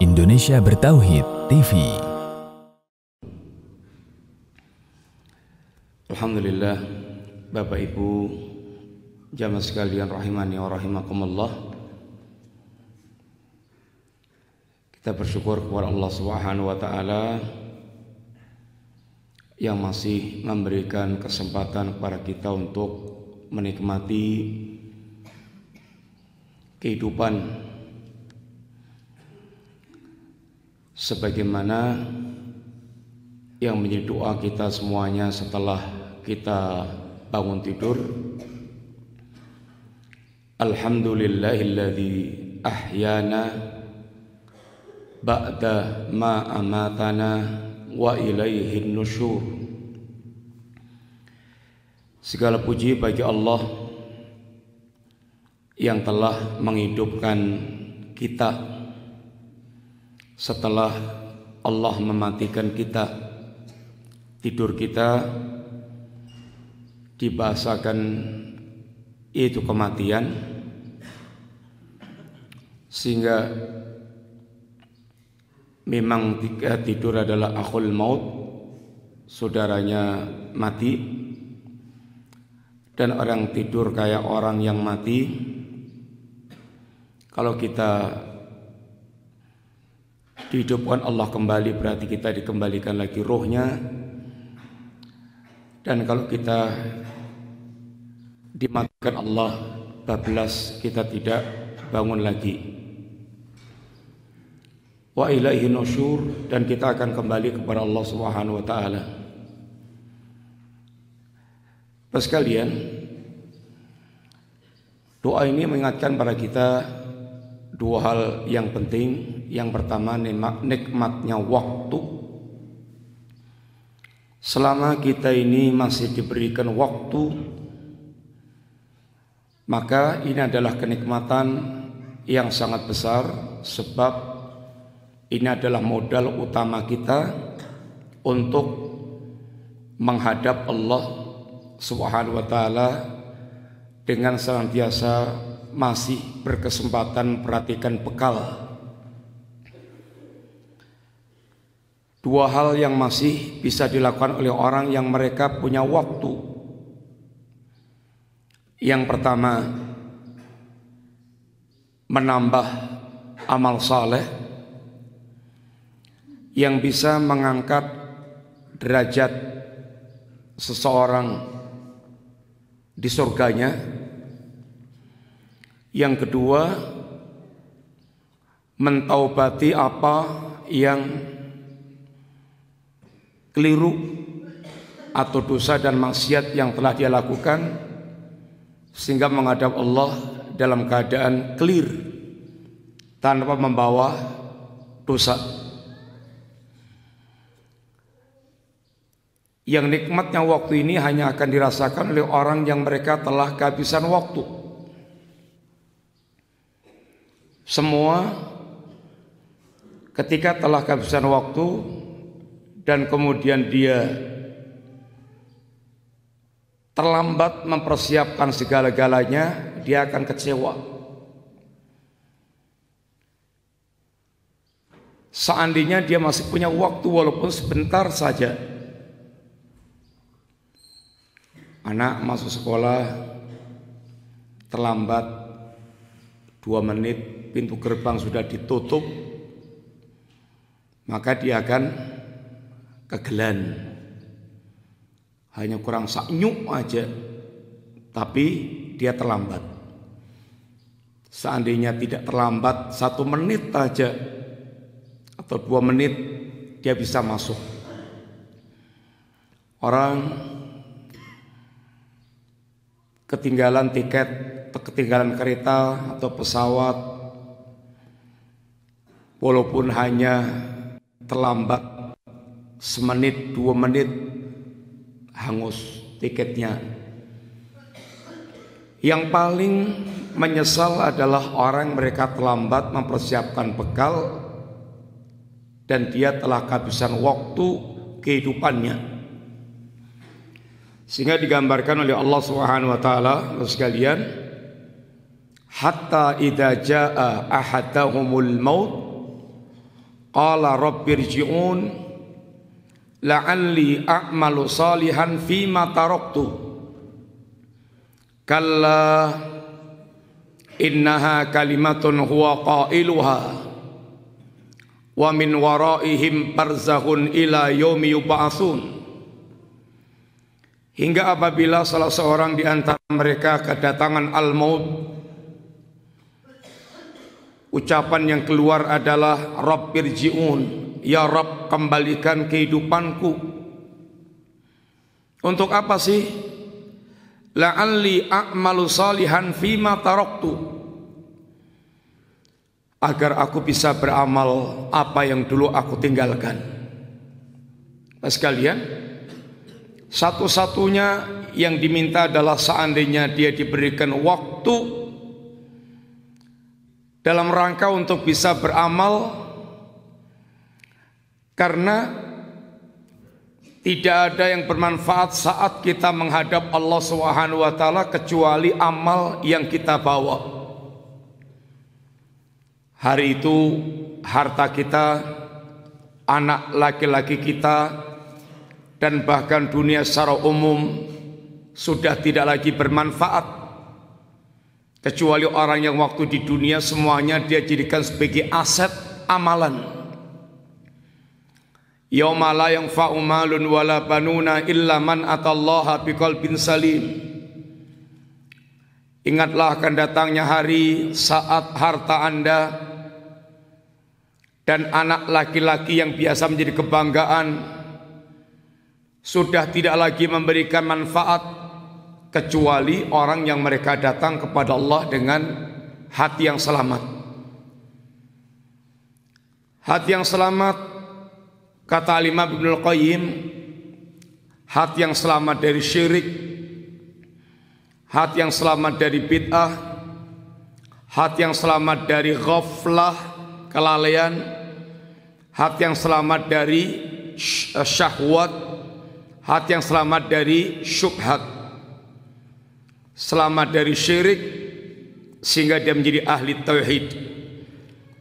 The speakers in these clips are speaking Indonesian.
Indonesia Bertauhid TV Alhamdulillah Bapak Ibu jamaah sekalian rahimani wa rahimakumullah Kita bersyukur kepada Allah Subhanahu wa taala yang masih memberikan kesempatan kepada kita untuk menikmati kehidupan sebagaimana yang menjadi doa kita semuanya setelah kita bangun tidur Alhamdulillahilladzi ahyana ba'da ma amatana wa ilaihin nusyur Segala puji bagi Allah yang telah menghidupkan kita setelah Allah mematikan kita tidur kita dibahasakan itu kematian sehingga memang tidur adalah akhul maut saudaranya mati dan orang tidur kayak orang yang mati kalau kita dihidupkan Allah kembali berarti kita dikembalikan lagi rohnya dan kalau kita dimatikan Allah bablas kita tidak bangun lagi wa ilaihi nusyur dan kita akan kembali kepada Allah Subhanahu wa taala Pas sekalian doa ini mengingatkan pada kita dua hal yang penting yang pertama nikmatnya waktu. Selama kita ini masih diberikan waktu, maka ini adalah kenikmatan yang sangat besar sebab ini adalah modal utama kita untuk menghadap Allah Subhanahu wa taala dengan senantiasa masih berkesempatan perhatikan bekal Dua hal yang masih bisa dilakukan oleh orang yang mereka punya waktu. Yang pertama, menambah amal saleh yang bisa mengangkat derajat seseorang di surganya. Yang kedua, mentaubati apa yang keliru atau dosa dan maksiat yang telah dia lakukan sehingga menghadap Allah dalam keadaan clear tanpa membawa dosa. Yang nikmatnya waktu ini hanya akan dirasakan oleh orang yang mereka telah kehabisan waktu. Semua ketika telah kehabisan waktu, dan kemudian dia terlambat mempersiapkan segala-galanya, dia akan kecewa. Seandainya dia masih punya waktu walaupun sebentar saja. Anak masuk sekolah terlambat dua menit pintu gerbang sudah ditutup maka dia akan kegelan. Hanya kurang saknyuk aja. Tapi dia terlambat. Seandainya tidak terlambat satu menit aja atau dua menit dia bisa masuk. Orang ketinggalan tiket, ketinggalan kereta atau pesawat, walaupun hanya terlambat semenit dua menit hangus tiketnya. Yang paling menyesal adalah orang mereka terlambat mempersiapkan bekal dan dia telah kehabisan waktu kehidupannya. Sehingga digambarkan oleh Allah Subhanahu wa taala sekalian hatta idza jaa ahadahumul maut qala rabbirji'un la'alli a'malu salihan fima taraktu kalla innaha kalimatun huwa qailuha wa min waraihim barzahun ila yaumi yub'atsun hingga apabila salah seorang di antara mereka kedatangan al-maut ucapan yang keluar adalah rabbirji'un Ya Rob kembalikan kehidupanku Untuk apa sih? La'alli a'malu salihan fima taroktu Agar aku bisa beramal apa yang dulu aku tinggalkan Mas nah, kalian Satu-satunya yang diminta adalah seandainya dia diberikan waktu Dalam rangka untuk bisa beramal karena tidak ada yang bermanfaat saat kita menghadap Allah Subhanahu wa taala kecuali amal yang kita bawa. Hari itu harta kita, anak laki-laki kita dan bahkan dunia secara umum sudah tidak lagi bermanfaat kecuali orang yang waktu di dunia semuanya dia jadikan sebagai aset amalan. Yauma la yang fa'umalun wala banuna illa man atallaha biqalbin salim. Ingatlah akan datangnya hari saat harta Anda dan anak laki-laki yang biasa menjadi kebanggaan sudah tidak lagi memberikan manfaat kecuali orang yang mereka datang kepada Allah dengan hati yang selamat. Hati yang selamat Kata Alimah bin Al-Qayyim Hati yang selamat dari syirik Hati yang selamat dari bid'ah Hati yang selamat dari ghaflah Kelalaian Hati yang selamat dari eh, syahwat Hati yang selamat dari syubhat Selamat dari syirik Sehingga dia menjadi ahli tauhid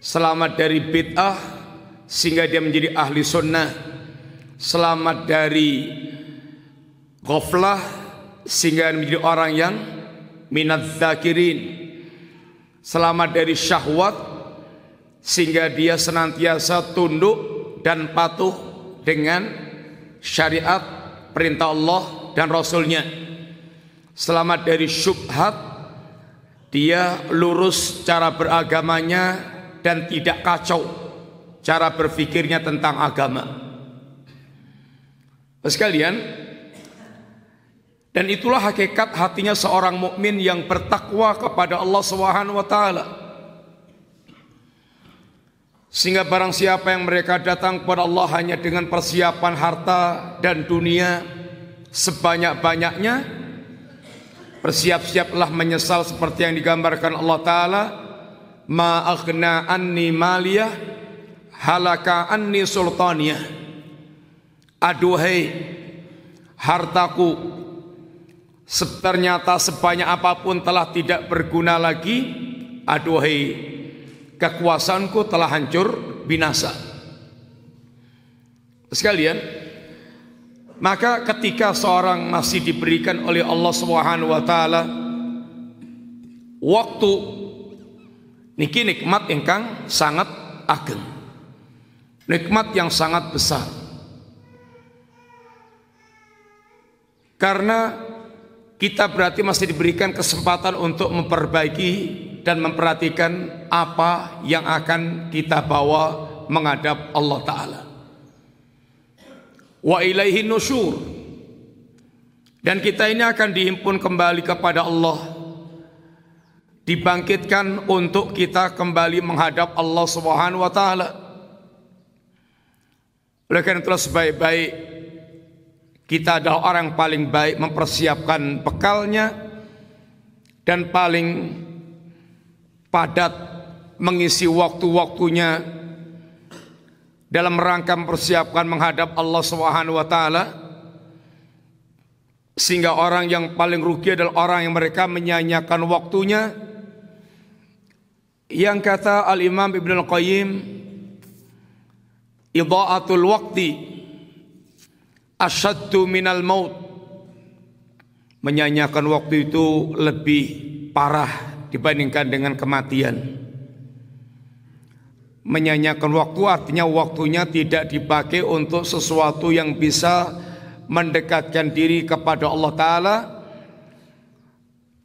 Selamat dari bid'ah sehingga dia menjadi ahli sunnah selamat dari ghaflah sehingga menjadi orang yang minat zakirin selamat dari syahwat sehingga dia senantiasa tunduk dan patuh dengan syariat perintah Allah dan Rasulnya selamat dari syubhat dia lurus cara beragamanya dan tidak kacau cara berpikirnya tentang agama. Sekalian, dan itulah hakikat hatinya seorang mukmin yang bertakwa kepada Allah Subhanahu wa taala. Sehingga barang siapa yang mereka datang kepada Allah hanya dengan persiapan harta dan dunia sebanyak-banyaknya, bersiap-siaplah menyesal seperti yang digambarkan Allah taala, ma aghna anni maliyah halaka anni sultania aduhai hartaku ternyata sebanyak apapun telah tidak berguna lagi aduhai kekuasaanku telah hancur binasa sekalian maka ketika seorang masih diberikan oleh Allah Subhanahu wa taala waktu niki nikmat ingkang sangat ageng nikmat yang sangat besar. Karena kita berarti masih diberikan kesempatan untuk memperbaiki dan memperhatikan apa yang akan kita bawa menghadap Allah Ta'ala. Wa ilaihi nusyur. Dan kita ini akan dihimpun kembali kepada Allah. Dibangkitkan untuk kita kembali menghadap Allah Subhanahu wa taala. Oleh karena itu sebaik-baik kita adalah orang paling baik mempersiapkan bekalnya dan paling padat mengisi waktu-waktunya dalam rangka mempersiapkan menghadap Allah Subhanahu wa taala sehingga orang yang paling rugi adalah orang yang mereka menyanyiakan waktunya yang kata Al Imam Ibnu Al Qayyim idaatul waqti asyaddu minal maut menyanyiakan waktu itu lebih parah dibandingkan dengan kematian menyanyiakan waktu artinya waktunya tidak dipakai untuk sesuatu yang bisa mendekatkan diri kepada Allah taala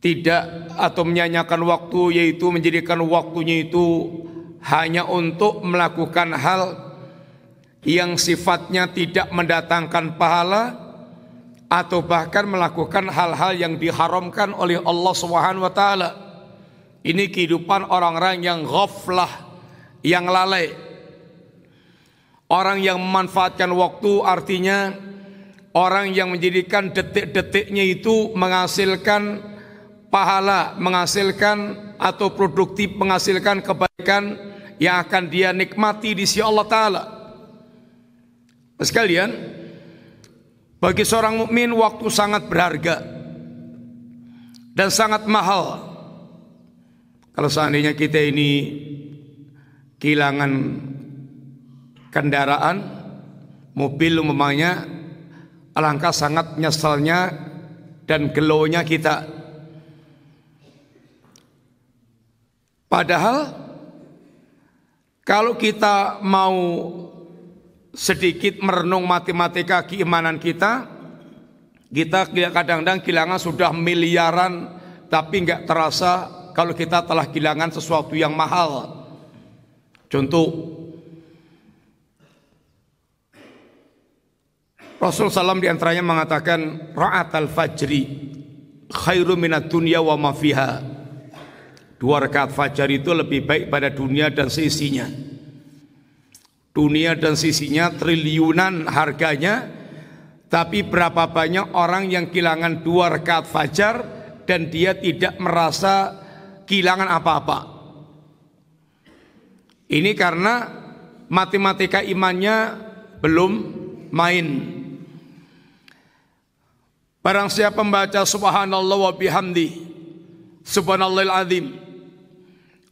tidak atau menyanyiakan waktu yaitu menjadikan waktunya itu hanya untuk melakukan hal yang sifatnya tidak mendatangkan pahala atau bahkan melakukan hal-hal yang diharamkan oleh Allah Subhanahu wa taala. Ini kehidupan orang-orang yang ghaflah, yang lalai. Orang yang memanfaatkan waktu artinya orang yang menjadikan detik-detiknya itu menghasilkan pahala, menghasilkan atau produktif menghasilkan kebaikan yang akan dia nikmati di sisi Allah taala. Sekalian, bagi seorang mukmin waktu sangat berharga dan sangat mahal. Kalau seandainya kita ini kehilangan kendaraan, mobil umpamanya, alangkah sangat nyesalnya dan gelonya kita. Padahal kalau kita mau sedikit merenung matematika keimanan kita, kita kadang-kadang kehilangan sudah miliaran, tapi nggak terasa kalau kita telah kehilangan sesuatu yang mahal. Contoh, Rasul Salam diantaranya mengatakan Ra'at al-fajri khairu minat dunia wa mafiha Dua rakaat fajar itu lebih baik pada dunia dan seisinya dunia dan sisinya triliunan harganya tapi berapa banyak orang yang kehilangan dua rakaat fajar dan dia tidak merasa kehilangan apa-apa ini karena matematika imannya belum main Barang siapa membaca subhanallah wa bihamdi al azim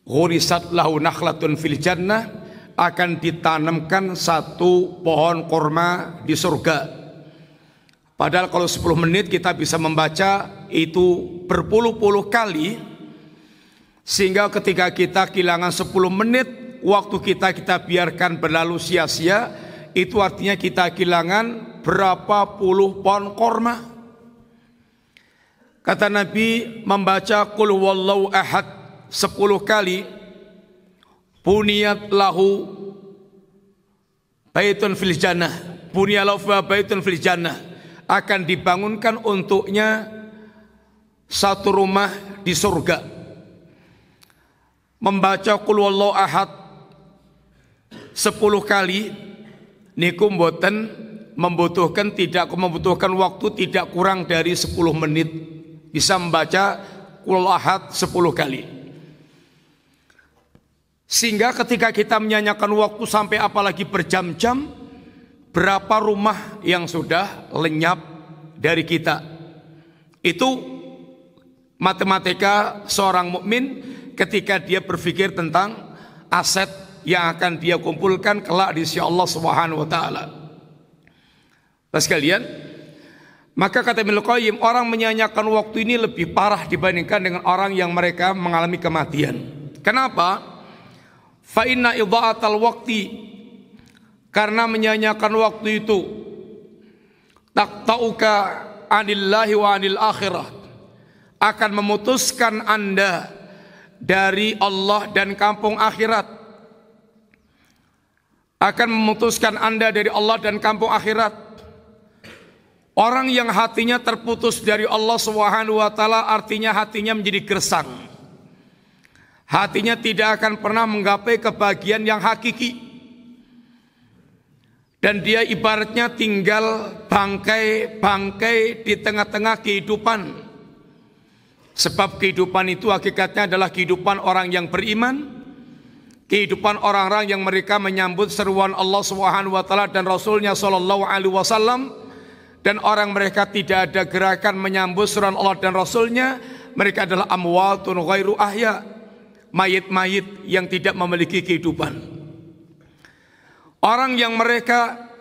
ghurisat lahu nakhlatun fil jannah akan ditanamkan satu pohon korma di surga. Padahal kalau 10 menit kita bisa membaca itu berpuluh-puluh kali sehingga ketika kita kehilangan 10 menit waktu kita kita biarkan berlalu sia-sia itu artinya kita kehilangan berapa puluh pohon korma. Kata Nabi membaca kul wallahu ahad 10 kali Puniat lahu baitun fil jannah lahu baitun fil jannah akan dibangunkan untuknya satu rumah di surga membaca qul wallahu ahad sepuluh kali Nikum boten membutuhkan tidak membutuhkan waktu tidak kurang dari sepuluh menit bisa membaca qul ahad sepuluh kali sehingga ketika kita menyanyikan waktu sampai apalagi berjam-jam, berapa rumah yang sudah lenyap dari kita. Itu matematika seorang mukmin ketika dia berpikir tentang aset yang akan dia kumpulkan kelak di sisi Allah Subhanahu wa taala. sekalian, maka kata Ibnu Qayyim, orang menyanyikan waktu ini lebih parah dibandingkan dengan orang yang mereka mengalami kematian. Kenapa? Fa'inna inna idha'atal waqti karena menyanyakan waktu itu taqta'uka anillahi wa anil akhirah akan memutuskan Anda dari Allah dan kampung akhirat akan memutuskan Anda dari Allah dan kampung akhirat Orang yang hatinya terputus dari Allah Subhanahu wa taala artinya hatinya menjadi gersang. Hatinya tidak akan pernah menggapai kebahagiaan yang hakiki. Dan dia ibaratnya tinggal bangkai-bangkai di tengah-tengah kehidupan. Sebab kehidupan itu hakikatnya adalah kehidupan orang yang beriman, kehidupan orang-orang yang mereka menyambut seruan Allah Subhanahu wa taala dan Rasulnya saw dan orang mereka tidak ada gerakan menyambut seruan Allah dan Rasulnya mereka adalah amwal amwatun ghairu ahya mayit-mayit yang tidak memiliki kehidupan. Orang yang mereka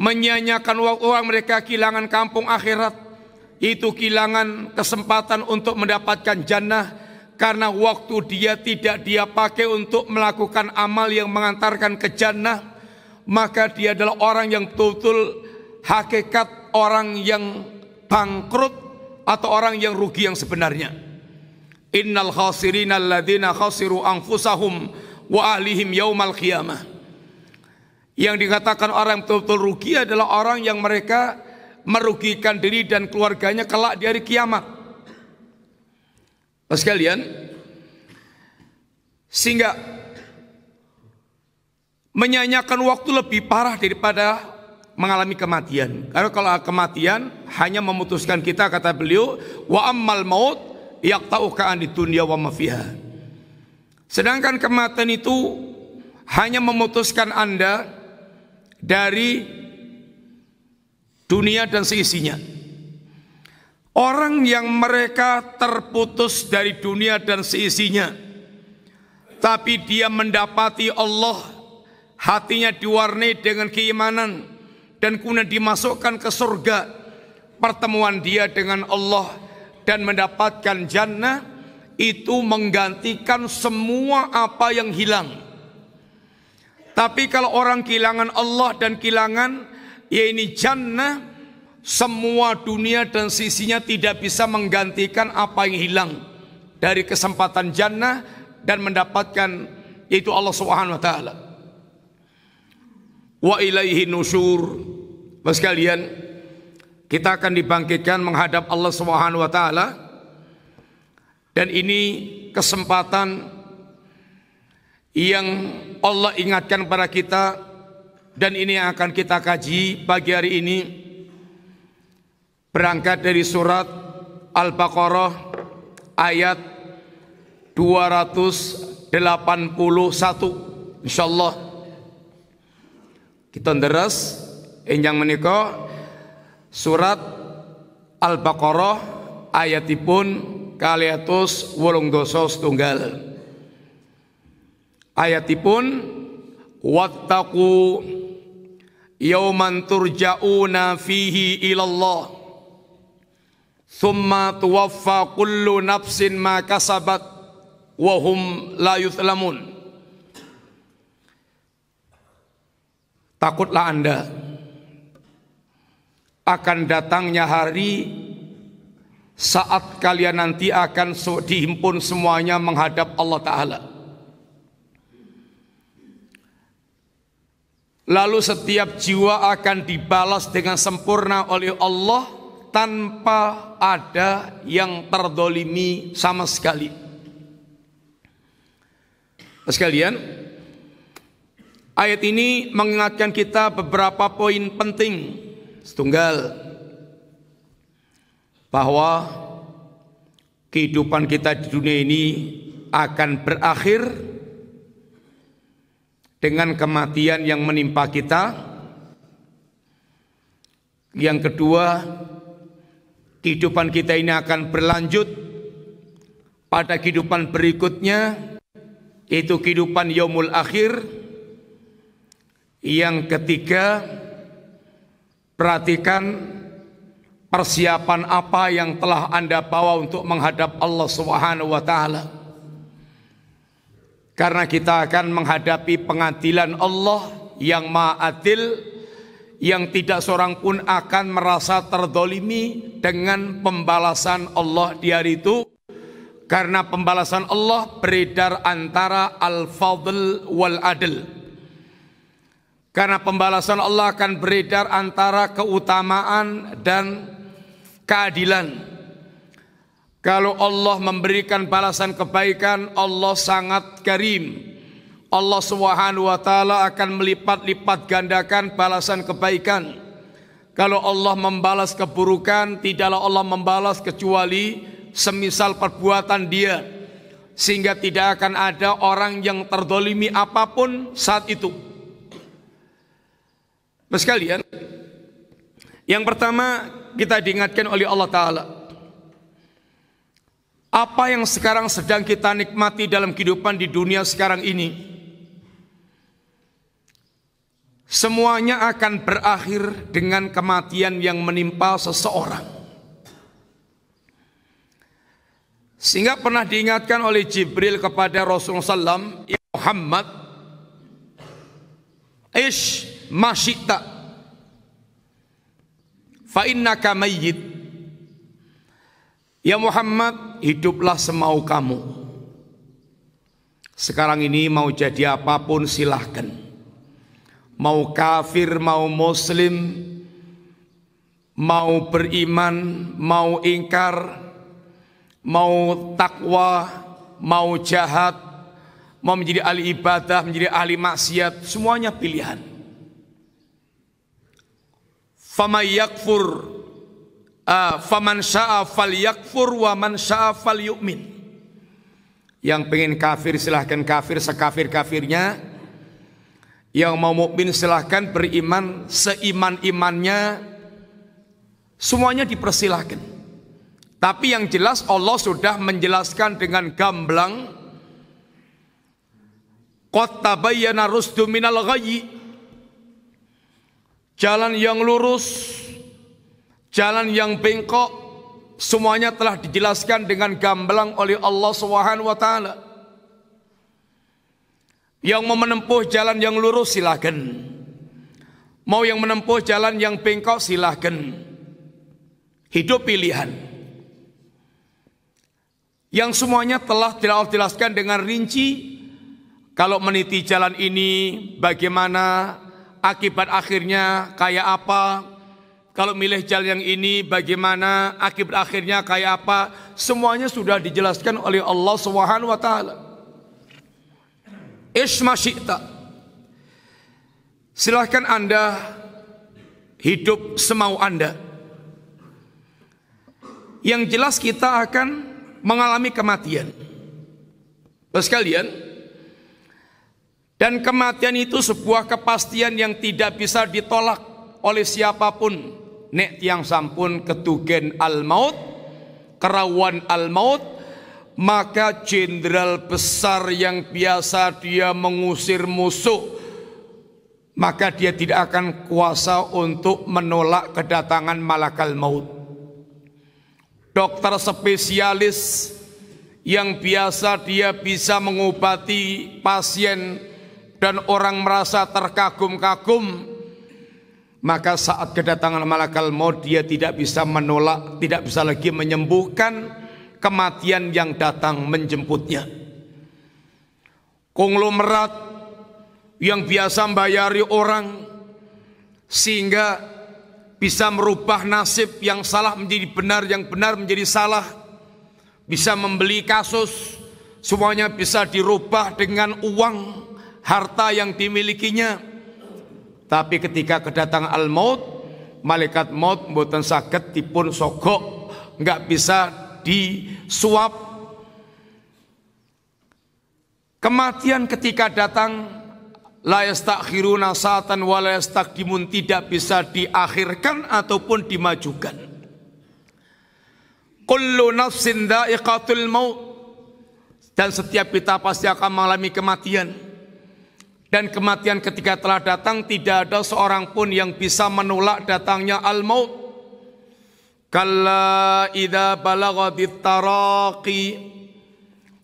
menyanyikan uang mereka kehilangan kampung akhirat itu kehilangan kesempatan untuk mendapatkan jannah karena waktu dia tidak dia pakai untuk melakukan amal yang mengantarkan ke jannah maka dia adalah orang yang betul hakikat orang yang bangkrut atau orang yang rugi yang sebenarnya. Innal khasirina alladzina khasiru anfusahum wa ahlihim yaumal qiyamah. Yang dikatakan orang yang betul-betul rugi adalah orang yang mereka merugikan diri dan keluarganya kelak di hari kiamat. Mas sekalian, sehingga menyanyikan waktu lebih parah daripada mengalami kematian. Karena kalau kematian hanya memutuskan kita kata beliau wa ammal maut yaqta'uka di dunia wa mafiha. Sedangkan kematian itu hanya memutuskan Anda dari dunia dan seisinya. Orang yang mereka terputus dari dunia dan seisinya, tapi dia mendapati Allah, hatinya diwarnai dengan keimanan, dan kemudian dimasukkan ke surga. Pertemuan dia dengan Allah dan mendapatkan jannah itu menggantikan semua apa yang hilang. Tapi kalau orang kehilangan Allah dan kehilangan ya ini jannah, semua dunia dan sisinya tidak bisa menggantikan apa yang hilang dari kesempatan jannah dan mendapatkan yaitu Allah Subhanahu wa taala. Wa ilaihi nusyur. Mas kalian, kita akan dibangkitkan menghadap Allah Subhanahu wa taala. Dan ini kesempatan yang Allah ingatkan kepada kita dan ini yang akan kita kaji pagi hari ini berangkat dari surat Al-Baqarah ayat 281 insyaallah kita deras enjang menikah Surat Al-Baqarah ayatipun kaliatus wolung dosa setunggal. Ayatipun wattaku yauman turja'una fihi ilallah summa tuwaffa kullu nafsin ma kasabat wahum yuthlamun takutlah anda Takutlah Anda akan datangnya hari saat kalian nanti akan dihimpun semuanya menghadap Allah Ta'ala. Lalu setiap jiwa akan dibalas dengan sempurna oleh Allah tanpa ada yang terdolimi sama sekali. Sekalian, ayat ini mengingatkan kita beberapa poin penting Setunggal bahwa kehidupan kita di dunia ini akan berakhir dengan kematian yang menimpa kita. Yang kedua, kehidupan kita ini akan berlanjut pada kehidupan berikutnya yaitu kehidupan yomul akhir. Yang ketiga, Perhatikan persiapan apa yang telah Anda bawa untuk menghadap Allah Subhanahu wa taala. Karena kita akan menghadapi pengadilan Allah yang Maha Adil yang tidak seorang pun akan merasa terdolimi dengan pembalasan Allah di hari itu karena pembalasan Allah beredar antara al-fadl wal adl karena pembalasan Allah akan beredar antara keutamaan dan keadilan. Kalau Allah memberikan balasan kebaikan, Allah sangat karim. Allah Subhanahu wa taala akan melipat-lipat gandakan balasan kebaikan. Kalau Allah membalas keburukan, tidaklah Allah membalas kecuali semisal perbuatan dia. Sehingga tidak akan ada orang yang terdolimi apapun saat itu. Mas nah, kalian, yang pertama kita diingatkan oleh Allah Ta'ala. Apa yang sekarang sedang kita nikmati dalam kehidupan di dunia sekarang ini. Semuanya akan berakhir dengan kematian yang menimpa seseorang. Sehingga pernah diingatkan oleh Jibril kepada Rasulullah SAW, ya Muhammad, Ish masyita fa innaka mayyit ya Muhammad hiduplah semau kamu sekarang ini mau jadi apapun silahkan mau kafir mau muslim mau beriman mau ingkar mau takwa mau jahat mau menjadi ahli ibadah menjadi ahli maksiat semuanya pilihan faman yakfur uh, faman syaa falyakfur wa man syaa falyu'min. Yang pengen kafir silahkan kafir sekafir-kafirnya. Yang mau mukmin silahkan beriman seiman-imannya. Semuanya dipersilahkan. Tapi yang jelas Allah sudah menjelaskan dengan gamblang Qad tabayyana rusdu minal ghayyi jalan yang lurus, jalan yang bengkok, semuanya telah dijelaskan dengan gamblang oleh Allah Subhanahu wa taala. Yang mau menempuh jalan yang lurus silahkan. Mau yang menempuh jalan yang bengkok silahkan. Hidup pilihan. Yang semuanya telah dijelaskan dengan rinci kalau meniti jalan ini bagaimana akibat akhirnya kayak apa, kalau milih jalan yang ini bagaimana, akibat akhirnya kayak apa, semuanya sudah dijelaskan oleh Allah Subhanahu wa taala. Silahkan Anda hidup semau Anda. Yang jelas kita akan mengalami kematian. Bapak sekalian, dan kematian itu sebuah kepastian yang tidak bisa ditolak oleh siapapun. Nek tiang sampun ketugen al maut, kerawan al maut, maka jenderal besar yang biasa dia mengusir musuh, maka dia tidak akan kuasa untuk menolak kedatangan malakal maut. Dokter spesialis yang biasa dia bisa mengobati pasien dan orang merasa terkagum-kagum maka saat kedatangan malakal maut dia tidak bisa menolak, tidak bisa lagi menyembuhkan kematian yang datang menjemputnya. Konglomerat yang biasa membayari orang sehingga bisa merubah nasib yang salah menjadi benar, yang benar menjadi salah. Bisa membeli kasus, semuanya bisa dirubah dengan uang harta yang dimilikinya. Tapi ketika kedatangan al-maut, malaikat maut mboten saged dipun sogok, enggak bisa disuap. Kematian ketika datang la yastakhiruna satan wa la tidak bisa diakhirkan ataupun dimajukan. Kullu nafsin dha'iqatul maut dan setiap kita pasti akan mengalami kematian dan kematian ketika telah datang tidak ada seorang pun yang bisa menolak datangnya al-maut. Kalla idza balaghatit taraqi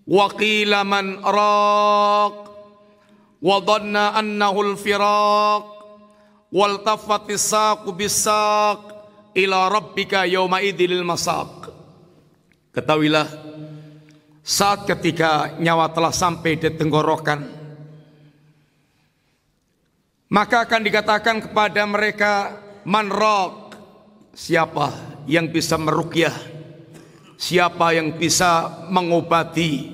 wa qila man raq wa dhanna annahu al-firaq wal tafatis saqu bisaq ila rabbika yawma idil masaq. Ketahuilah saat ketika nyawa telah sampai di tenggorokan, maka akan dikatakan kepada mereka manrok siapa yang bisa merukyah siapa yang bisa mengobati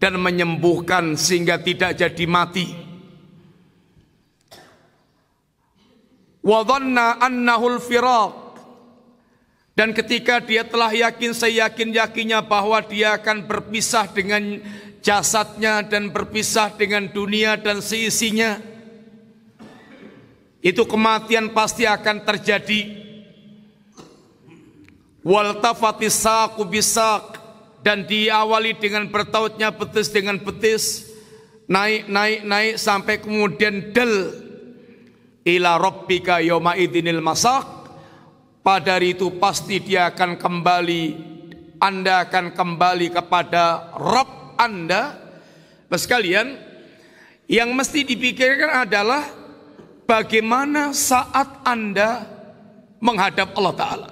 dan menyembuhkan sehingga tidak jadi mati Wadhanna annahul annahu firaq dan ketika dia telah yakin saya yakin yakinnya bahwa dia akan berpisah dengan jasadnya dan berpisah dengan dunia dan seisinya itu kematian pasti akan terjadi. Waltafatis saku bisak dan diawali dengan bertautnya betis dengan betis naik naik naik sampai kemudian del ila robbika yoma idinil masak pada hari itu pasti dia akan kembali Anda akan kembali kepada Rob Anda Mas yang mesti dipikirkan adalah bagaimana saat Anda menghadap Allah Ta'ala.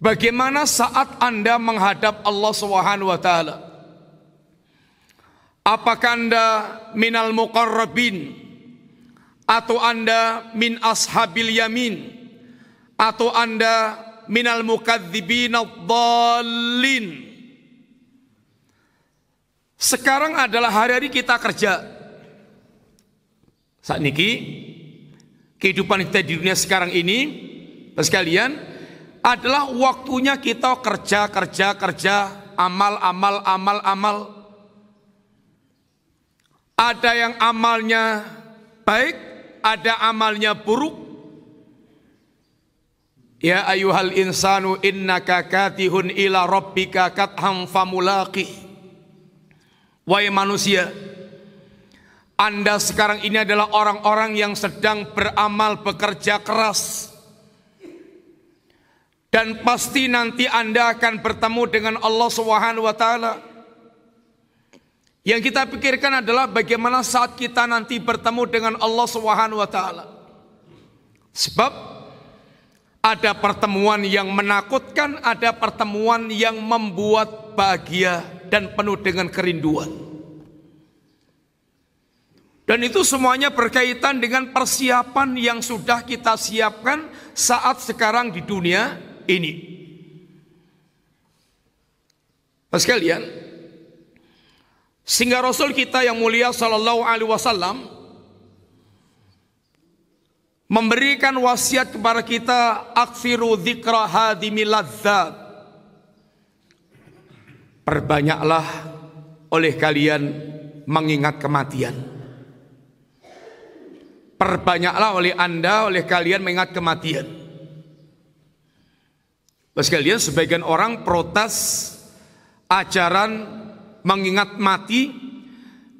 Bagaimana saat Anda menghadap Allah Subhanahu wa taala? Apakah Anda minal muqarrabin atau Anda min ashabil yamin atau Anda minal mukadzibin ad Sekarang adalah hari-hari kita kerja saat niki kehidupan kita di dunia sekarang ini sekalian adalah waktunya kita kerja kerja kerja amal amal amal amal ada yang amalnya baik ada amalnya buruk ya ayuhal insanu innaka katihun ila rabbika katham famulaqi wahai manusia anda sekarang ini adalah orang-orang yang sedang beramal bekerja keras. Dan pasti nanti Anda akan bertemu dengan Allah Subhanahu wa taala. Yang kita pikirkan adalah bagaimana saat kita nanti bertemu dengan Allah Subhanahu wa taala. Sebab ada pertemuan yang menakutkan, ada pertemuan yang membuat bahagia dan penuh dengan kerinduan. Dan itu semuanya berkaitan dengan persiapan yang sudah kita siapkan saat sekarang di dunia ini. Mas kalian, sehingga Rasul kita yang mulia Shallallahu Alaihi Wasallam memberikan wasiat kepada kita akfiru dzikra hadimil Perbanyaklah oleh kalian mengingat kematian. Perbanyaklah oleh Anda, oleh kalian mengingat kematian. Terus kalian sebagian orang protes ajaran mengingat mati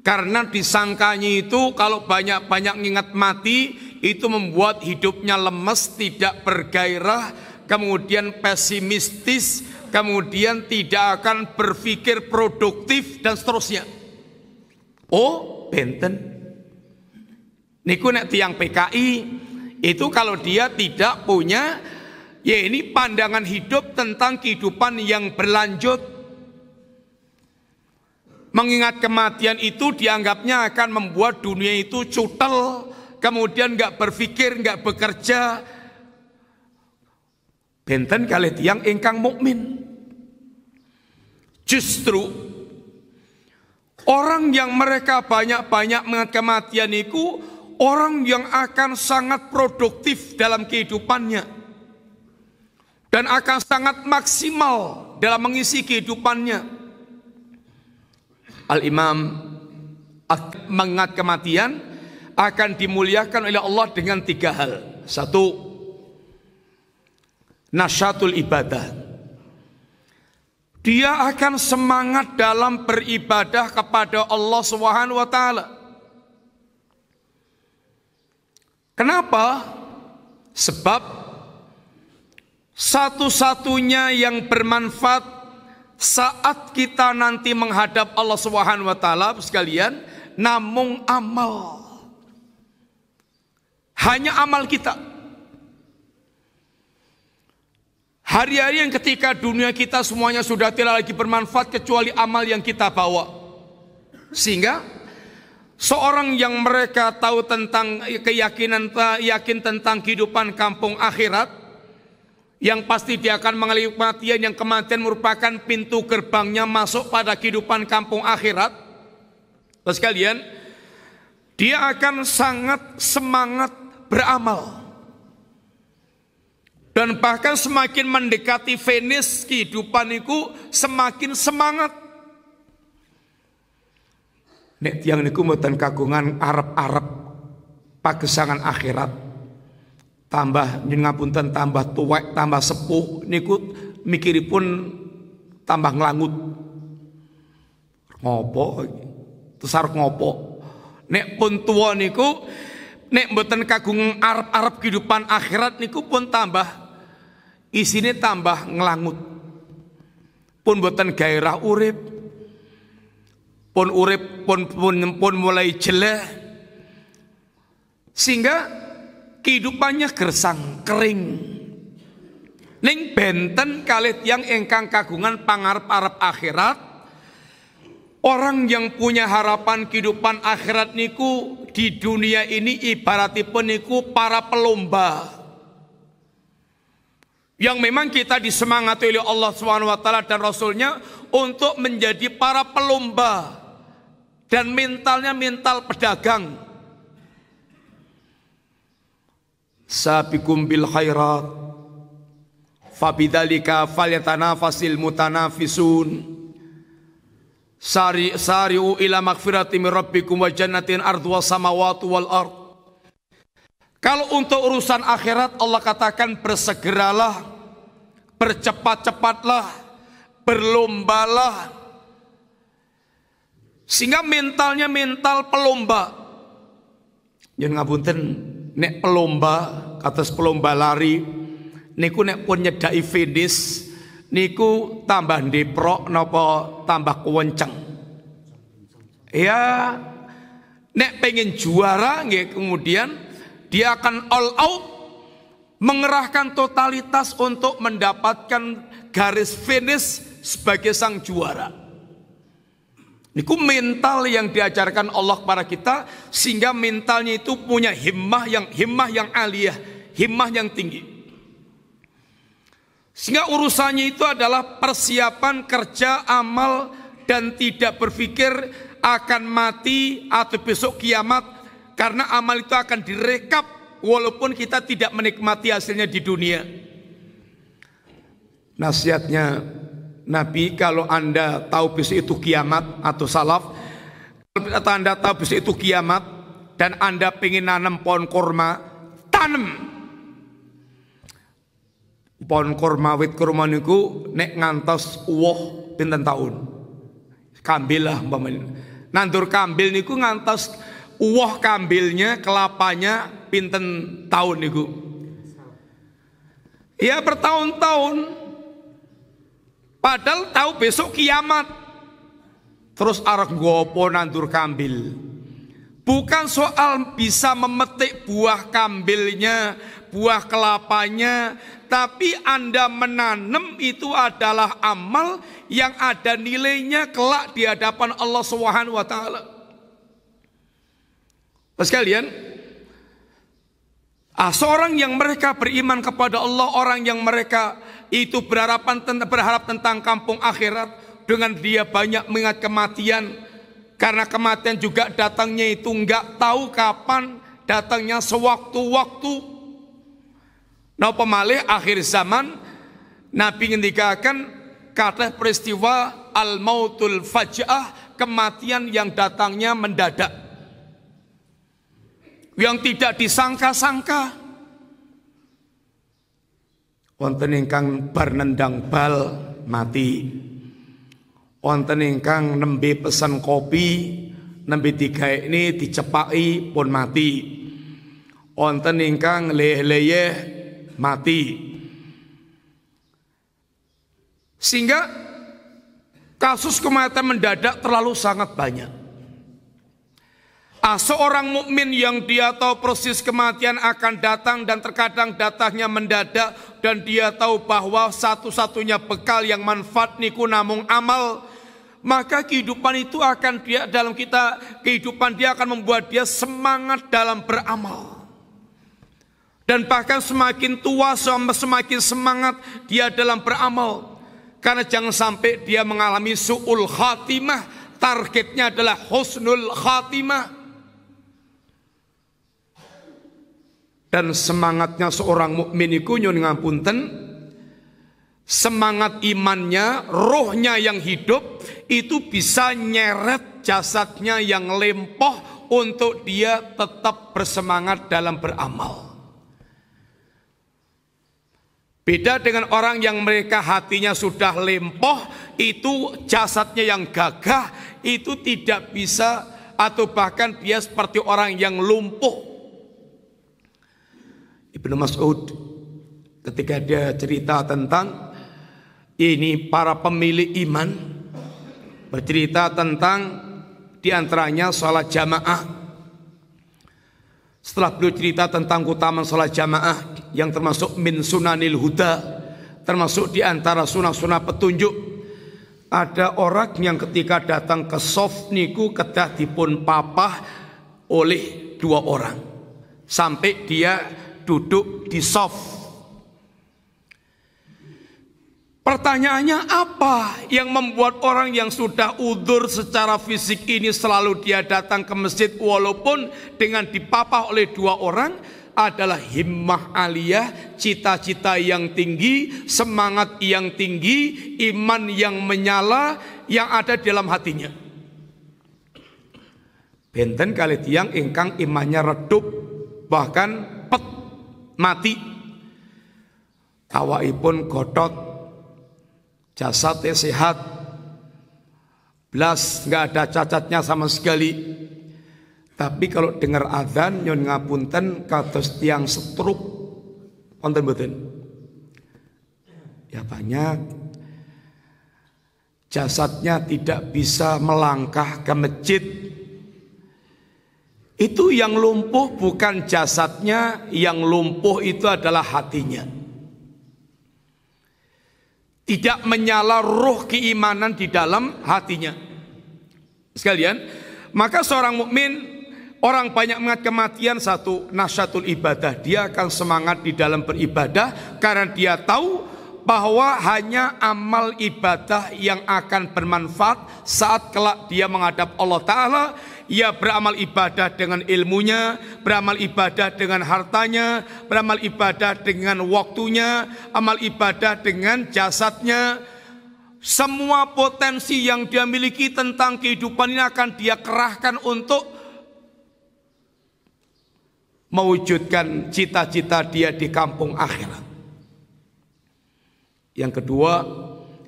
karena disangkanya itu kalau banyak-banyak mengingat mati itu membuat hidupnya lemes, tidak bergairah, kemudian pesimistis, kemudian tidak akan berpikir produktif dan seterusnya. Oh, benten Niku nek tiang PKI itu kalau dia tidak punya ya ini pandangan hidup tentang kehidupan yang berlanjut. Mengingat kematian itu dianggapnya akan membuat dunia itu cutel, kemudian nggak berpikir, nggak bekerja. Benten kali tiang ingkang mukmin. Justru orang yang mereka banyak-banyak mengingat kematian itu orang yang akan sangat produktif dalam kehidupannya dan akan sangat maksimal dalam mengisi kehidupannya. Al-Imam mengingat kematian akan dimuliakan oleh Allah dengan tiga hal. Satu, nasyatul ibadah. Dia akan semangat dalam beribadah kepada Allah Subhanahu wa taala. Kenapa? Sebab satu-satunya yang bermanfaat saat kita nanti menghadap Allah Subhanahu wa taala sekalian namung amal. Hanya amal kita. Hari-hari yang ketika dunia kita semuanya sudah tidak lagi bermanfaat kecuali amal yang kita bawa. Sehingga Seorang yang mereka tahu tentang keyakinan yakin tentang kehidupan kampung akhirat yang pasti dia akan mengalami kematian yang kematian merupakan pintu gerbangnya masuk pada kehidupan kampung akhirat. Terus kalian, dia akan sangat semangat beramal. Dan bahkan semakin mendekati finish kehidupan itu semakin semangat Nek tiang niku mboten kagungan Arab-Arab pagesangan akhirat. Tambah njenengan ngapunten tambah tuwek, tambah sepuh niku mikiripun tambah nglangut. Ngopo? Tesar ngopo? Nek pun tuwa niku nek mboten kagungan Arab-Arab kehidupan akhirat niku pun tambah isine tambah nglangut. Pun mboten gairah urip pun urip pun pun pun mulai jelek sehingga kehidupannya gersang kering ning benten kalih yang engkang kagungan pangar parap akhirat orang yang punya harapan kehidupan akhirat niku di dunia ini ibaratipun niku para pelomba yang memang kita disemangati oleh Allah Subhanahu wa taala dan rasulnya untuk menjadi para pelomba dan mentalnya mental pedagang. Sabikum bil khairat. Fabidalika falyatanafasil mutanafisun. Sari sari'u ila magfirati min rabbikum wa jannatin ardwa samawati wal ard. Kalau untuk urusan akhirat Allah katakan bersegeralah, bercepat-cepatlah, berlombalah, sehingga mentalnya mental pelomba. Yang ngapunten nek pelomba kata pelomba lari niku nek pun nyedaki finish niku tambah pro, nopo tambah kewenceng. Ya nek pengen juara nggih kemudian dia akan all out mengerahkan totalitas untuk mendapatkan garis finish sebagai sang juara. Ini ku mental yang diajarkan Allah kepada kita sehingga mentalnya itu punya himmah yang himmah yang aliyah, himmah yang tinggi. Sehingga urusannya itu adalah persiapan kerja amal dan tidak berpikir akan mati atau besok kiamat karena amal itu akan direkap walaupun kita tidak menikmati hasilnya di dunia. Nasihatnya Nabi kalau anda tahu bis itu kiamat atau salaf kalau anda tahu bis itu kiamat dan anda pengen nanam pohon kurma tanam pohon kurma wit kurma niku nek ngantos uwoh pinten tahun kambil lah nandur kambil niku ngantos uwoh kambilnya kelapanya pinten tahun niku ya bertahun-tahun Padahal tahu besok kiamat. Terus arek gopo nandur kambil. Bukan soal bisa memetik buah kambilnya, buah kelapanya, tapi Anda menanam itu adalah amal yang ada nilainya kelak di hadapan Allah Swt. wa taala. Sekalian, ah, seorang yang mereka beriman kepada Allah, orang yang mereka itu berharapan berharap tentang kampung akhirat dengan dia banyak mengingat kematian karena kematian juga datangnya itu nggak tahu kapan datangnya sewaktu-waktu nah pemalih akhir zaman Nabi ngendikakan kata peristiwa al mautul fajah kematian yang datangnya mendadak yang tidak disangka-sangka wonten ingkang bar nendang bal mati wonten ingkang nembe pesan kopi nembe tiga ini dicepaki pun mati wonten ingkang leh mati sehingga kasus kematian mendadak terlalu sangat banyak Ah, seorang mukmin yang dia tahu proses kematian akan datang dan terkadang datangnya mendadak dan dia tahu bahwa satu-satunya bekal yang manfaat niku namung amal maka kehidupan itu akan dia dalam kita kehidupan dia akan membuat dia semangat dalam beramal dan bahkan semakin tua semakin semangat dia dalam beramal karena jangan sampai dia mengalami suul khatimah targetnya adalah husnul khatimah dan semangatnya seorang mukmin iku nyun ngapunten semangat imannya rohnya yang hidup itu bisa nyeret jasadnya yang lempoh untuk dia tetap bersemangat dalam beramal Beda dengan orang yang mereka hatinya sudah lempoh, itu jasadnya yang gagah, itu tidak bisa atau bahkan dia seperti orang yang lumpuh Ibnu Mas'ud ketika dia cerita tentang ini para pemilik iman bercerita tentang diantaranya sholat jamaah. Setelah beliau cerita tentang keutamaan sholat jamaah yang termasuk min sunanil huda, termasuk diantara sunah-sunah petunjuk. Ada orang yang ketika datang ke sof niku kedah dipun papah oleh dua orang. Sampai dia duduk di soft. Pertanyaannya apa yang membuat orang yang sudah udur secara fisik ini selalu dia datang ke masjid walaupun dengan dipapah oleh dua orang adalah himmah aliyah, cita-cita yang tinggi, semangat yang tinggi, iman yang menyala yang ada dalam hatinya. Benten kali tiang ingkang imannya redup bahkan mati pun godok jasadnya sehat blas nggak ada cacatnya sama sekali tapi kalau dengar adzan nyon ngapunten kados tiang setruk wonten mboten ya banyak jasadnya tidak bisa melangkah ke masjid itu yang lumpuh bukan jasadnya, yang lumpuh itu adalah hatinya. Tidak menyala roh keimanan di dalam hatinya. Sekalian, maka seorang mukmin Orang banyak mengat kematian satu nasyatul ibadah Dia akan semangat di dalam beribadah Karena dia tahu bahwa hanya amal ibadah yang akan bermanfaat saat kelak dia menghadap Allah Ta'ala ia beramal ibadah dengan ilmunya, beramal ibadah dengan hartanya, beramal ibadah dengan waktunya, amal ibadah dengan jasadnya. Semua potensi yang dia miliki tentang kehidupan ini akan dia kerahkan untuk mewujudkan cita-cita dia di kampung akhirat. Yang kedua,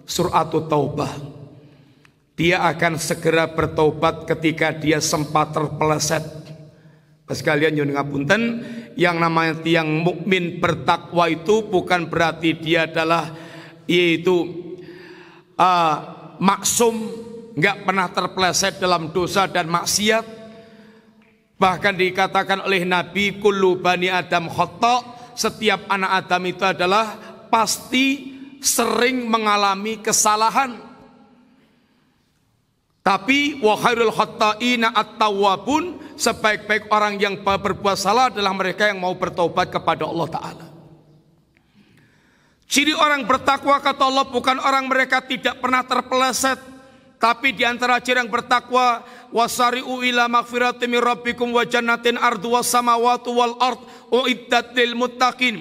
surat taubah dia akan segera bertobat ketika dia sempat terpeleset. Nah, sekalian yun ngapunten, yang namanya tiang mukmin bertakwa itu bukan berarti dia adalah yaitu uh, maksum, nggak pernah terpeleset dalam dosa dan maksiat. Bahkan dikatakan oleh Nabi kullu bani Adam khotok setiap anak Adam itu adalah pasti sering mengalami kesalahan. Tapi wahaiul hatta ina at-tawwabun sebaik-baik orang yang berbuat salah adalah mereka yang mau bertobat kepada Allah taala. Ciri orang bertakwa kata Allah bukan orang mereka tidak pernah terpeleset, tapi di antara ciri yang bertakwa wasari'u ila magfirati min rabbikum wa jannatin ardu was samawati wal ard uiddat lil muttaqin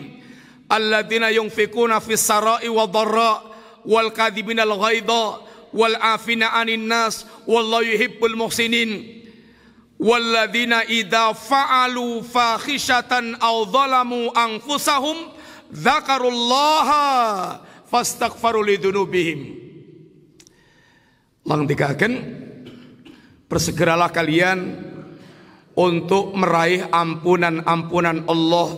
alladzina yunfikuna fis sarai wad dharra wal kadhibinal ghaidha wal afina anin nas wallahu yuhibbul muhsinin walladzina idza fa'alu fakhishatan aw zalamu anfusahum dzakarullaha fastaghfiru lidzunubihim Lang dikaken persegeralah kalian untuk meraih ampunan-ampunan Allah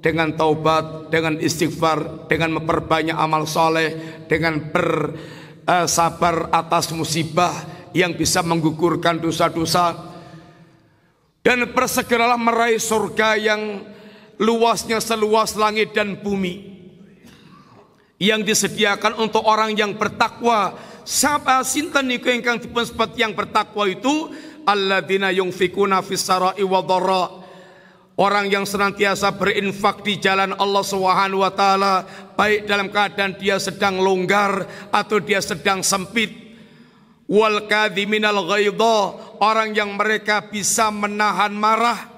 dengan taubat, dengan istighfar, dengan memperbanyak amal soleh, dengan ber uh, sabar atas musibah yang bisa menggugurkan dosa-dosa dan bersegeralah meraih surga yang luasnya seluas langit dan bumi yang disediakan untuk orang yang bertakwa sapa sinten niku ingkang dipun sebut yang bertakwa itu alladzina yunfikuna fis sarai wa Orang yang senantiasa berinfak di jalan Allah Subhanahu wa taala, baik dalam keadaan dia sedang longgar atau dia sedang sempit. Wal kadziminal ghaidha, orang yang mereka bisa menahan marah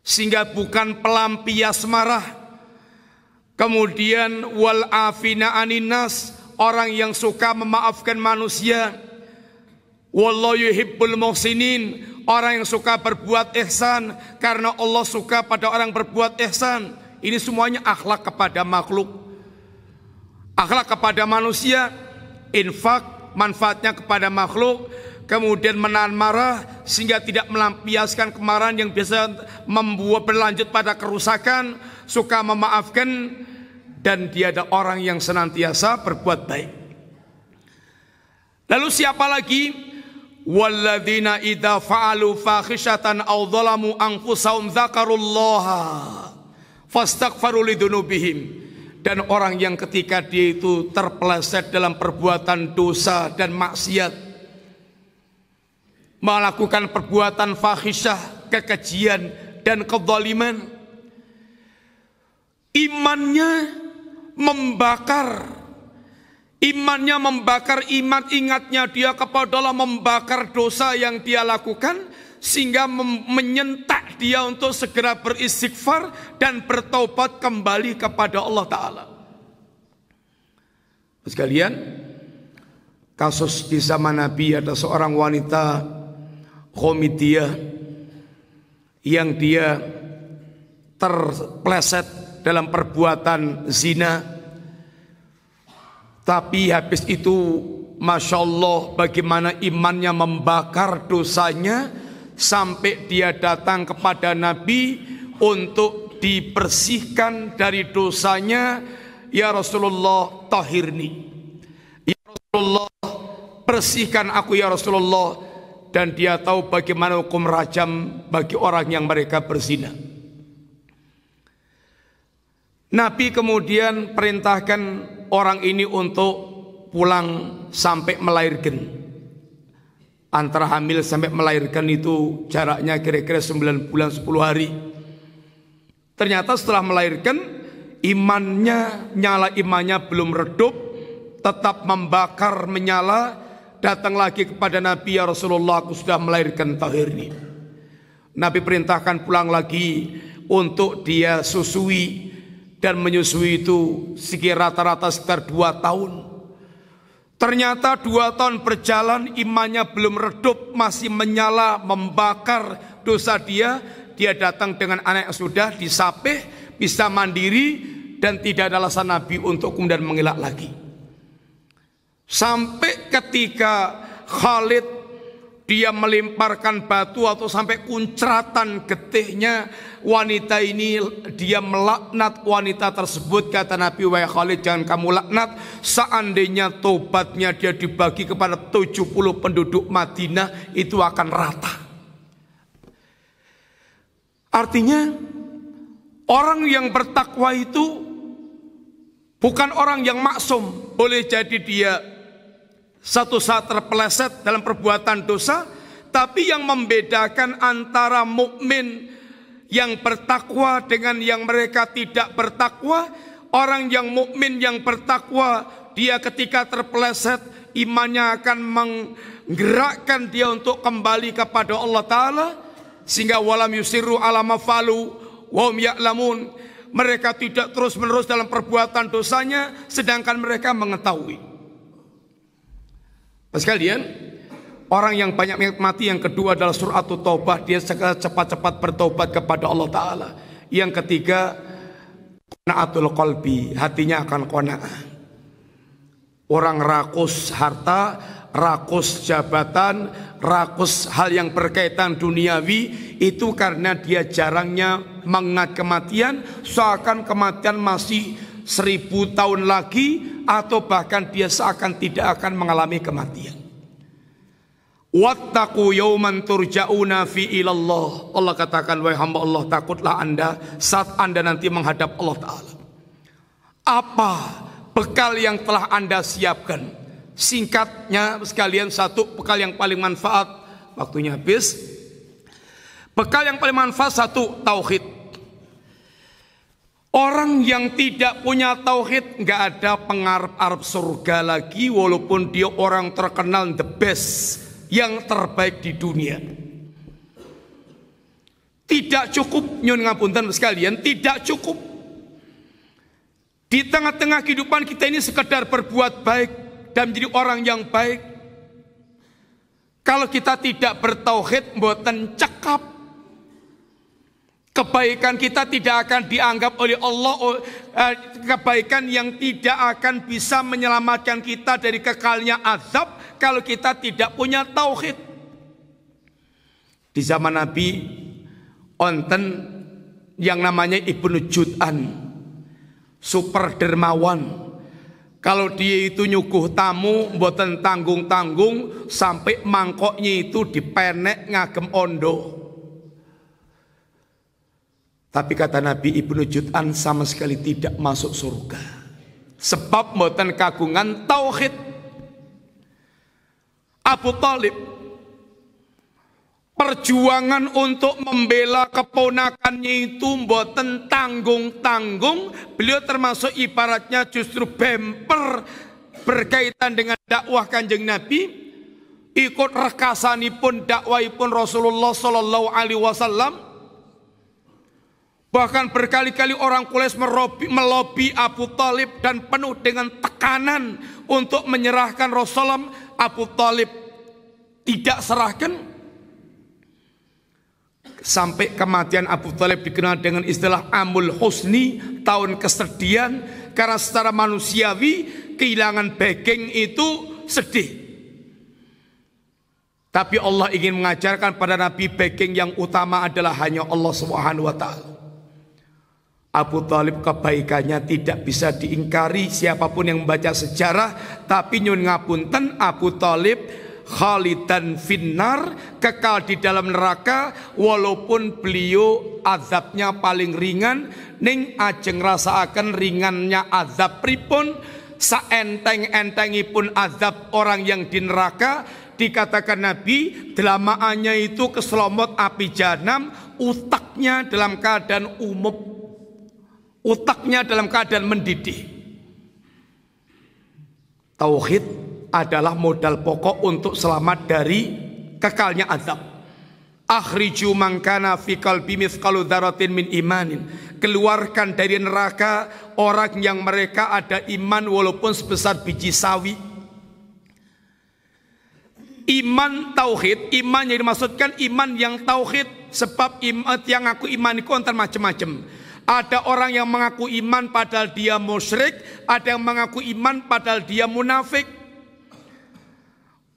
sehingga bukan pelampias marah. Kemudian wal afina aninas, orang yang suka memaafkan manusia. Wallahu yuhibbul muhsinin, Orang yang suka berbuat ihsan karena Allah suka pada orang berbuat ihsan. Ini semuanya akhlak kepada makhluk. Akhlak kepada manusia, infak manfaatnya kepada makhluk, kemudian menahan marah sehingga tidak melampiaskan kemarahan yang biasa membuat berlanjut pada kerusakan, suka memaafkan dan dia ada orang yang senantiasa berbuat baik. Lalu siapa lagi Walladzina idza fa'alu fakhishatan aw dhalamu anfusahum dzakarullaha fastaghfaru lidunubihim dan orang yang ketika dia itu terpeleset dalam perbuatan dosa dan maksiat melakukan perbuatan fahisyah, kekejian dan kezaliman imannya membakar Imannya membakar iman ingatnya dia kepada Allah membakar dosa yang dia lakukan sehingga menyentak dia untuk segera beristighfar dan bertobat kembali kepada Allah Ta'ala. Sekalian, kasus di zaman Nabi ada seorang wanita komitiah yang dia terpleset dalam perbuatan zina tapi habis itu Masya Allah bagaimana imannya membakar dosanya Sampai dia datang kepada Nabi Untuk dibersihkan dari dosanya Ya Rasulullah tahirni Ya Rasulullah bersihkan aku ya Rasulullah Dan dia tahu bagaimana hukum rajam bagi orang yang mereka berzina Nabi kemudian perintahkan orang ini untuk pulang sampai melahirkan. Antara hamil sampai melahirkan itu jaraknya kira-kira 9 bulan 10 hari. Ternyata setelah melahirkan imannya nyala imannya belum redup, tetap membakar menyala, datang lagi kepada Nabi ya Rasulullah aku sudah melahirkan tahir ini. Nabi perintahkan pulang lagi untuk dia susui dan menyusui itu sekitar rata-rata sekitar dua tahun. Ternyata dua tahun berjalan imannya belum redup, masih menyala, membakar dosa dia. Dia datang dengan anak yang sudah disapih, bisa mandiri, dan tidak ada alasan Nabi untuk kemudian mengelak lagi. Sampai ketika Khalid dia melemparkan batu atau sampai kuncratan getihnya wanita ini dia melaknat wanita tersebut kata Nabi wahai Khalid jangan kamu laknat seandainya tobatnya dia dibagi kepada 70 penduduk Madinah itu akan rata artinya orang yang bertakwa itu bukan orang yang maksum boleh jadi dia satu saat terpeleset dalam perbuatan dosa, tapi yang membedakan antara mukmin yang bertakwa dengan yang mereka tidak bertakwa, orang yang mukmin yang bertakwa, dia ketika terpeleset imannya akan menggerakkan dia untuk kembali kepada Allah taala sehingga walam yusiru alama falu wa ya'lamun mereka tidak terus-menerus dalam perbuatan dosanya sedangkan mereka mengetahui. Sekalian, orang yang banyak mati yang kedua adalah suratul taubah, dia cepat-cepat bertobat kepada Allah Ta'ala. Yang ketiga, kona'atul qalbi, hatinya akan kona'ah. Orang rakus harta, rakus jabatan, rakus hal yang berkaitan duniawi, itu karena dia jarangnya mengat kematian, seakan kematian masih seribu tahun lagi atau bahkan dia seakan tidak akan mengalami kematian. Wattaku yauman turja'una fi ilallah. Allah katakan wahai hamba Allah takutlah Anda saat Anda nanti menghadap Allah taala. Apa bekal yang telah Anda siapkan? Singkatnya sekalian satu bekal yang paling manfaat. Waktunya habis. Bekal yang paling manfaat satu tauhid. Orang yang tidak punya tauhid nggak ada pengarap-arap surga lagi walaupun dia orang terkenal the best yang terbaik di dunia. Tidak cukup nyun ngapunten sekalian, tidak cukup. Di tengah-tengah kehidupan kita ini sekedar berbuat baik dan menjadi orang yang baik. Kalau kita tidak bertauhid, buatan cekap Kebaikan kita tidak akan dianggap oleh Allah oh, eh, kebaikan yang tidak akan bisa menyelamatkan kita dari kekalnya azab kalau kita tidak punya tauhid. Di zaman Nabi onten yang namanya Ibnu Jud'an super dermawan. Kalau dia itu nyukuh tamu buatan tanggung-tanggung sampai mangkoknya itu dipenek ngagem ondo. Tapi kata Nabi Ibnu Jud'an sama sekali tidak masuk surga. Sebab mboten kagungan tauhid. Abu Talib Perjuangan untuk membela keponakannya itu mboten tanggung-tanggung. Beliau termasuk ibaratnya justru bemper berkaitan dengan dakwah kanjeng Nabi. Ikut rekasani pun pun Rasulullah Sallallahu Alaihi Wasallam Bahkan berkali-kali orang Quraisy melobi Abu Talib dan penuh dengan tekanan untuk menyerahkan Rasulullah Abu Talib tidak serahkan sampai kematian Abu Talib dikenal dengan istilah Amul Husni tahun kesedihan karena secara manusiawi kehilangan backing itu sedih tapi Allah ingin mengajarkan pada Nabi backing yang utama adalah hanya Allah Subhanahu wa taala Abu Talib kebaikannya tidak bisa diingkari siapapun yang membaca sejarah tapi nyun ngapunten Abu Talib Khalid dan finnar kekal di dalam neraka walaupun beliau azabnya paling ringan ning ajeng rasakan ringannya azab pripun saenteng-entengi pun azab orang yang di neraka dikatakan Nabi delamaannya itu keselomot api janam utaknya dalam keadaan umum Otaknya dalam keadaan mendidih. Tauhid adalah modal pokok untuk selamat dari kekalnya azab. Akhriju mangkana fi qalbi mithqalu dzaratin min imanin. Keluarkan dari neraka orang yang mereka ada iman walaupun sebesar biji sawi. Iman tauhid, iman yang dimaksudkan iman yang tauhid sebab iman yang eh, aku imani kontra macam-macam. Ada orang yang mengaku iman padahal dia musyrik, ada yang mengaku iman padahal dia munafik.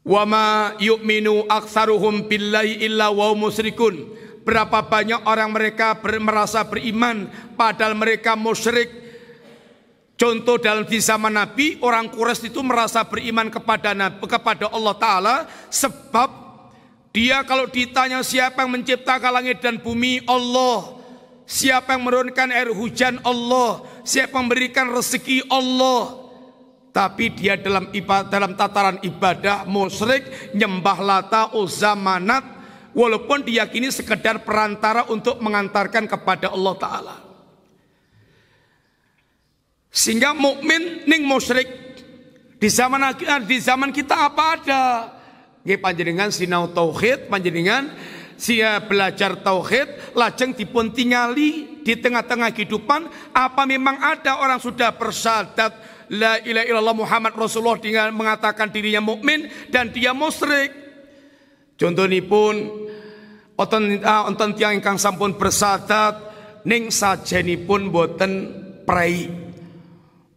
Wama yu'minu aksaruhum billahi illa wa musyrikun. Berapa banyak orang mereka ber, merasa beriman padahal mereka musyrik. Contoh dalam di zaman Nabi orang Quraisy itu merasa beriman kepada Nabi, kepada Allah taala sebab dia kalau ditanya siapa yang menciptakan langit dan bumi Allah Siapa yang menurunkan air hujan Allah, siapa yang memberikan rezeki Allah. Tapi dia dalam dalam tataran ibadah musyrik, nyembah lata, uzamanat, walaupun diyakini sekedar perantara untuk mengantarkan kepada Allah taala. Sehingga mukmin ning musyrik di zaman di zaman kita apa ada? Nggih panjenengan sinau tauhid, panjenengan sia belajar tauhid lajeng dipun tingali di tengah-tengah kehidupan apa memang ada orang sudah bersadat la ilaha illallah Muhammad Rasulullah dengan mengatakan dirinya mukmin dan dia musyrik Contoh Oten, ah, oten tiang ingkang sampun bersadat ning pun boten prei.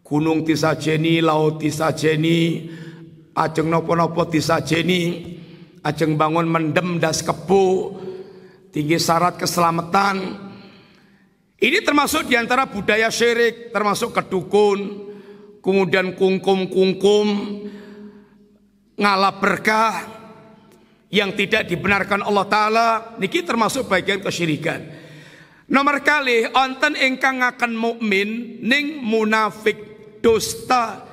Gunung tisajeni, laut tisajeni, ajeng nopo-nopo tisajeni, ajeng bangun mendem das kepu tinggi syarat keselamatan. Ini termasuk diantara budaya syirik, termasuk kedukun, kemudian kungkum-kungkum, ngalap berkah yang tidak dibenarkan Allah Ta'ala. Niki termasuk bagian kesyirikan. Nomor kali, onten ingkang akan mukmin ning munafik dusta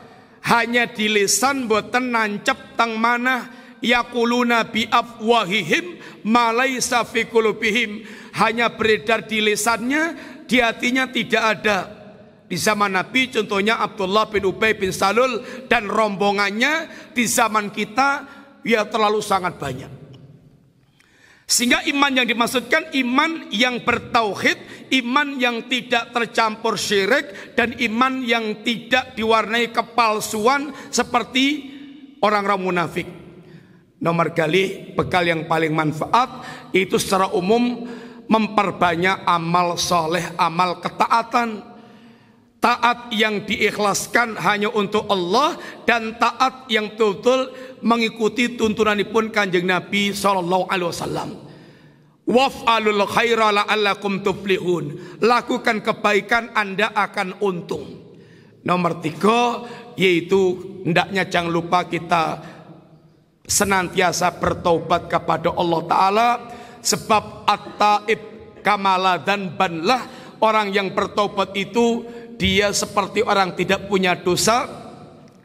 hanya di lisan boten nancep tang manah yakuluna bi afwahihim ma fi qulubihim hanya beredar di lisannya di hatinya tidak ada di zaman Nabi contohnya Abdullah bin Ubay bin Salul dan rombongannya di zaman kita ya terlalu sangat banyak sehingga iman yang dimaksudkan iman yang bertauhid, iman yang tidak tercampur syirik dan iman yang tidak diwarnai kepalsuan seperti orang-orang munafik. Nomor kali bekal yang paling manfaat itu secara umum memperbanyak amal soleh, amal ketaatan. Taat yang diikhlaskan hanya untuk Allah dan taat yang betul-betul mengikuti tuntunan pun kanjeng Nabi Shallallahu Alaihi Wasallam. Waf'alul khaira la'allakum tuflihun. Lakukan kebaikan Anda akan untung. Nomor tiga yaitu hendaknya jangan lupa kita senantiasa bertobat kepada Allah Ta'ala sebab at-taib kamala dan banlah orang yang bertobat itu dia seperti orang tidak punya dosa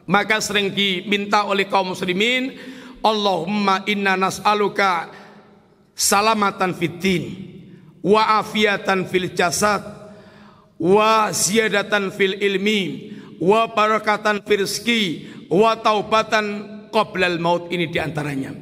maka sering diminta oleh kaum muslimin Allahumma inna nas'aluka salamatan fitin wa afiatan fil jasad wa ziyadatan fil ilmi wa barakatan fil wa taubatan qoblal maut ini diantaranya.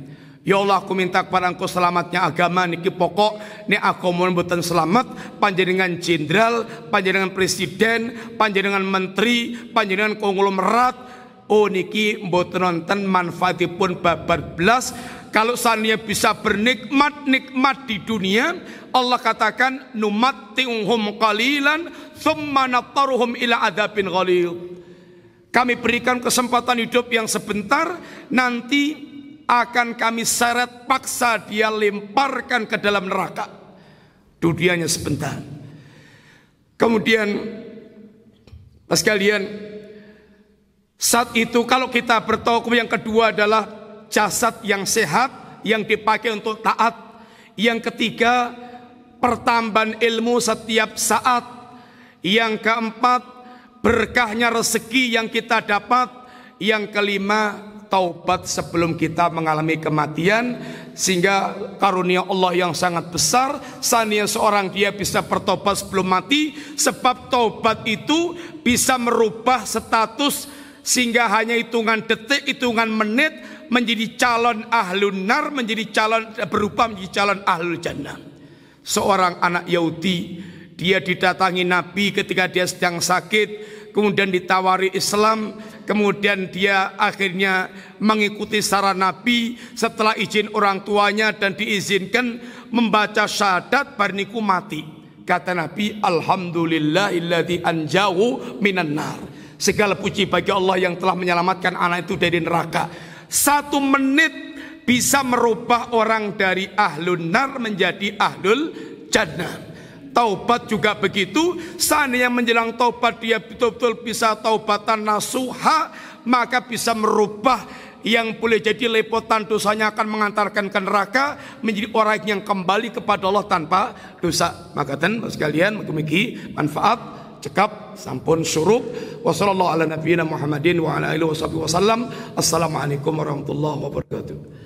Ya Allah aku minta kepada engkau selamatnya agama niki pokok ni aku mohon beten selamat panjenengan jenderal panjenengan presiden panjenengan menteri panjenengan konglomerat oh niki mboten nonton manfaatipun babar belas kalau saniya bisa bernikmat nikmat di dunia Allah katakan numatti'uhum qalilan thumma nattaruhum ila adabin ghalil kami berikan kesempatan hidup yang sebentar, nanti akan kami seret paksa dia lemparkan ke dalam neraka. Dunianya sebentar. Kemudian, mas kalian, saat itu kalau kita bertokum yang kedua adalah jasad yang sehat, yang dipakai untuk taat. Yang ketiga, pertambahan ilmu setiap saat. Yang keempat, berkahnya rezeki yang kita dapat. Yang kelima, taubat sebelum kita mengalami kematian sehingga karunia Allah yang sangat besar sania seorang dia bisa bertobat sebelum mati sebab taubat itu bisa merubah status sehingga hanya hitungan detik, hitungan menit menjadi calon ahlun nar, menjadi calon berubah menjadi calon ahlul jannah. Seorang anak Yahudi dia didatangi Nabi ketika dia sedang sakit, kemudian ditawari Islam, kemudian dia akhirnya mengikuti saran Nabi setelah izin orang tuanya dan diizinkan membaca syahadat barniku mati. Kata Nabi, Alhamdulillahilladzi anjahu minan nar. Segala puji bagi Allah yang telah menyelamatkan anak itu dari neraka. Satu menit bisa merubah orang dari ahlun nar menjadi ahlul jannah. Taubat juga begitu. Seandainya menjelang taubat dia betul-betul bisa taubatan nasuha, maka bisa merubah yang boleh jadi lepotan dosanya akan mengantarkan ke neraka menjadi orang yang kembali kepada Allah tanpa dosa. Maka ten sekalian memiliki manfaat cekap sampun surup Wassalamualaikum warahmatullahi wabarakatuh.